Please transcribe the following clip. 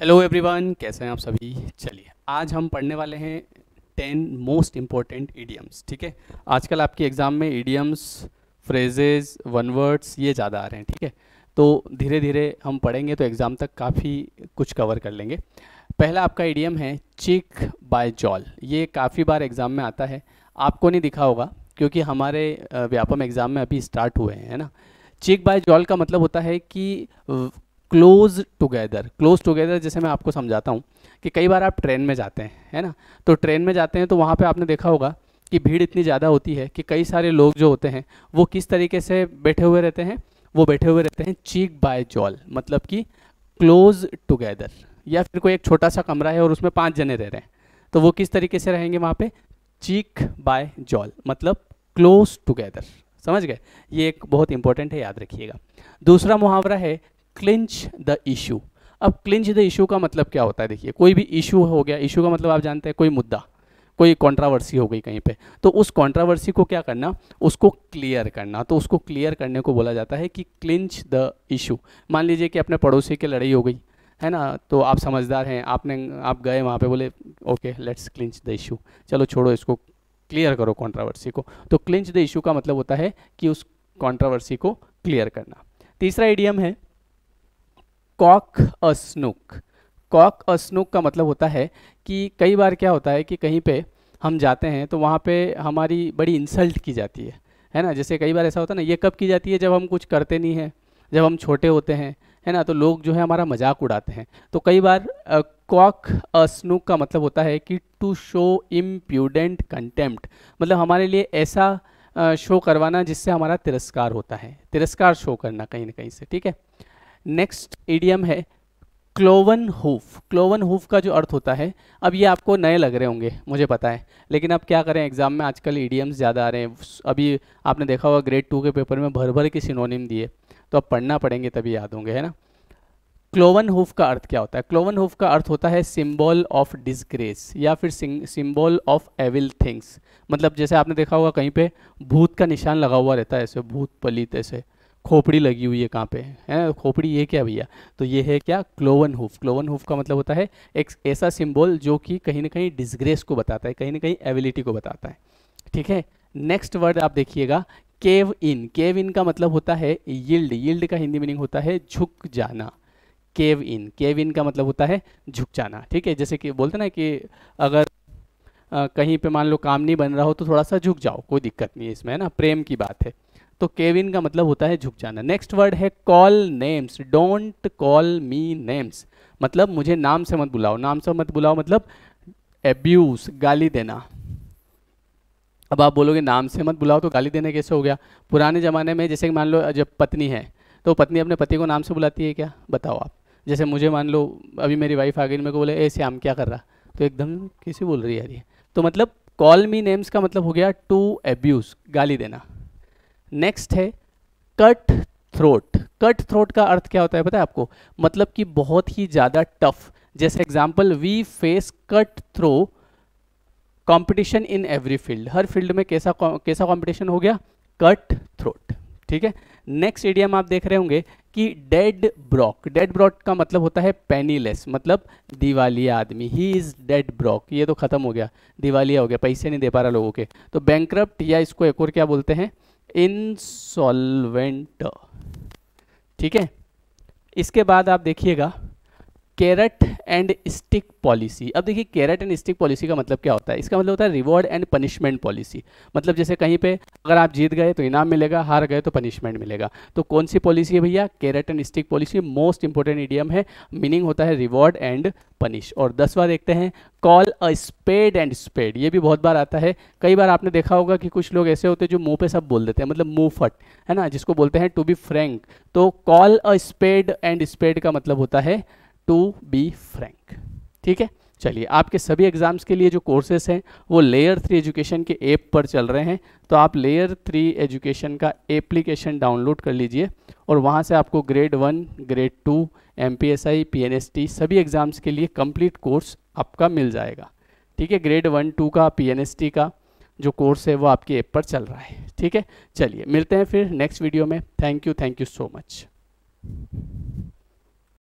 hello everyone कैसे हैं आप सभी चलिए आज हम पढ़ने वाले हैं टेन मोस्ट इम्पॉर्टेंट ईडियम्स ठीक है आजकल आपके एग्ज़ाम में ईडियम्स फ्रेजेज वन वर्ड्स ये ज़्यादा आ रहे हैं ठीक है तो धीरे धीरे हम पढ़ेंगे तो एग्ज़ाम तक काफ़ी कुछ कवर कर लेंगे पहला आपका ईडियम है चिक बाय जॉल ये काफ़ी बार एग्ज़ाम में आता है आपको नहीं दिखा होगा क्योंकि हमारे व्यापम एग्ज़ाम में अभी स्टार्ट हुए हैं है ना चिक बाय जॉल का मतलब होता है कि क्लोज टुगेदर क्लोज टुगेदर जैसे मैं आपको समझाता हूँ कि कई बार आप ट्रेन में जाते हैं है ना तो ट्रेन में जाते हैं तो वहाँ पे आपने देखा होगा कि भीड़ इतनी ज़्यादा होती है कि कई सारे लोग जो होते हैं वो किस तरीके से बैठे हुए रहते हैं वो बैठे हुए रहते हैं चीक बाय जॉल मतलब कि क्लोज टुगेदर या फिर कोई एक छोटा सा कमरा है और उसमें पाँच जने रह रहे हैं तो वो किस तरीके से रहेंगे वहाँ पर चीक बाय जॉल मतलब क्लोज टुगेदर समझ गए ये एक बहुत इंपॉर्टेंट है याद रखिएगा दूसरा मुहावरा है क्लिंच द इशू अब क्लिंच द इशू का मतलब क्या होता है देखिए कोई भी इशू हो गया इशू का मतलब आप जानते हैं कोई मुद्दा कोई कंट्रावर्सी हो गई कहीं पे तो उस कंट्रावर्सी को क्या करना उसको क्लियर करना तो उसको क्लियर करने को बोला जाता है कि क्लिंच द इशू मान लीजिए कि अपने पड़ोसी की लड़ाई हो गई है ना तो आप समझदार हैं आपने आप गए वहाँ पे बोले okay let's clinch the issue चलो छोड़ो इसको क्लियर करो कॉन्ट्रावर्सी को तो क्लिंच द इशू का मतलब होता है कि उस कॉन्ट्रावर्सी को क्लियर करना तीसरा एडियम है cock a snook cock a snook का मतलब होता है कि कई बार क्या होता है कि कहीं पे हम जाते हैं तो वहाँ पे हमारी बड़ी इंसल्ट की जाती है है ना जैसे कई बार ऐसा होता है ना ये कब की जाती है जब हम कुछ करते नहीं हैं जब हम छोटे होते हैं है ना तो लोग जो है हमारा मजाक उड़ाते हैं तो कई बार कॉक स्नूक का मतलब होता है कि टू शो इम्प्यूडेंट कंटेम्प्ट मतलब हमारे लिए ऐसा शो करवाना जिससे हमारा तिरस्कार होता है तिरस्कार शो करना कहीं ना कहीं से ठीक है नेक्स्ट एडियम है क्लोवन हूफ क्लोवन हूफ का जो अर्थ होता है अब ये आपको नए लग रहे होंगे मुझे पता है लेकिन आप क्या करें एग्जाम में आजकल ईडियम्स ज़्यादा आ रहे हैं अभी आपने देखा होगा ग्रेड टू के पेपर में भर भर के सिनोनिम दिए तो अब पढ़ना पड़ेंगे तभी याद होंगे है ना क्लोवन हूफ का अर्थ क्या होता है क्लोवन हूफ का अर्थ होता है सिम्बॉल ऑफ डिसग्रेस या फिर सिम्बॉल ऑफ एविल थिंग्स मतलब जैसे आपने देखा होगा कहीं पर भूत का निशान लगा हुआ रहता है ऐसे भूत पलित ऐसे खोपड़ी लगी हुई है कहाँ पे है खोपड़ी ये क्या भैया तो ये है क्या क्लोवन हुफ क्लोवन हुफ का मतलब होता है एक ऐसा सिंबल जो कि कहीं ना कहीं डिसग्रेस को बताता है कहीं ना कहीं एबिलिटी को बताता है ठीक है नेक्स्ट वर्ड आप देखिएगा केव इन केव इन का मतलब होता है यील्ड यील्ड का हिंदी मीनिंग होता है झुक जाना केव इन केव इन का मतलब होता है झुक जाना ठीक है जैसे कि बोलते ना कि अगर आ, कहीं पे मान लो काम नहीं बन रहा हो तो थोड़ा सा झुक जाओ कोई दिक्कत नहीं है इसमें है ना प्रेम की बात है तो केविन का मतलब होता है झुक जाना नेक्स्ट वर्ड है call names don't call me names मतलब मुझे नाम से मत बुलाओ नाम से मत बुलाओ मतलब एब्यूज गाली देना अब आप बोलोगे नाम से मत बुलाओ तो गाली देने कैसे हो गया पुराने ज़माने में जैसे मान लो जब पत्नी है तो पत्नी अपने पति को नाम से बुलाती है क्या बताओ आप जैसे मुझे मान लो अभी मेरी वाइफ आ गई मेरे को बोले ए श्याम क्या कर रहा तो एकदम कैसे बोल रही है यार ये तो मतलब कॉल मी नेम्स का मतलब हो गया टू एब्यूज़ गाली देना नेक्स्ट है कट थ्रोट कट थ्रोट का अर्थ क्या होता है पता है आपको मतलब कि बहुत ही ज़्यादा टफ जैसे example we face cut throat competition in every field हर फील्ड में कैसा कैसा कॉम्पिटिशन हो गया कट थ्रोट ठीक है नेक्स्ट एडियम आप देख रहे होंगे कि डेड ब्रॉक डेड ब्रॉक का मतलब होता है पेनीलेस मतलब दिवालिया आदमी ही इज़ डेड ब्रॉक ये तो ख़त्म हो गया दिवालिया हो गया पैसे नहीं दे पा रहा लोगों के तो बैंक्रप्ट या इसको एक और क्या बोलते हैं इंसॉल्वेंट ठीक है इसके बाद आप देखिएगा कैरेट एंड स्टिक पॉलिसी अब देखिए कैरेट एंड स्टिक पॉलिसी का मतलब क्या होता है इसका मतलब होता है रिवॉर्ड एंड पनिशमेंट पॉलिसी मतलब जैसे कहीं पे अगर आप जीत गए तो इनाम मिलेगा हार गए तो पनिशमेंट मिलेगा तो कौन सी पॉलिसी है भैया carrot and stick policy most important idiom है मीनिंग होता है रिवॉर्ड एंड पनिश और दसवा देखते हैं call a spade and spade ये भी बहुत बार आता है कई बार आपने देखा होगा कि कुछ लोग ऐसे होते हैं जो मुंह पे सब बोल देते हैं मतलब मुंह फट है ना जिसको बोलते हैं टू बी फ्रेंक तो call a spade and spade का मतलब होता है टू बी फ्रैंक ठीक है चलिए आपके सभी एग्ज़ाम्स के लिए जो कोर्सेस हैं वो लेयर थ्री एजुकेशन के ऐप पर चल रहे हैं तो आप लेयर थ्री एजुकेशन का एप्लीकेशन डाउनलोड कर लीजिए और वहाँ से आपको grade one grade two M P S I P N S T सभी एग्ज़ाम्स के लिए कंप्लीट कोर्स आपका मिल जाएगा ठीक है ग्रेड वन टू का पी एन एस टी का जो कोर्स है वो आपके ऐप पर चल रहा है ठीक है चलिए मिलते हैं फिर नेक्स्ट वीडियो में thank you thank you so much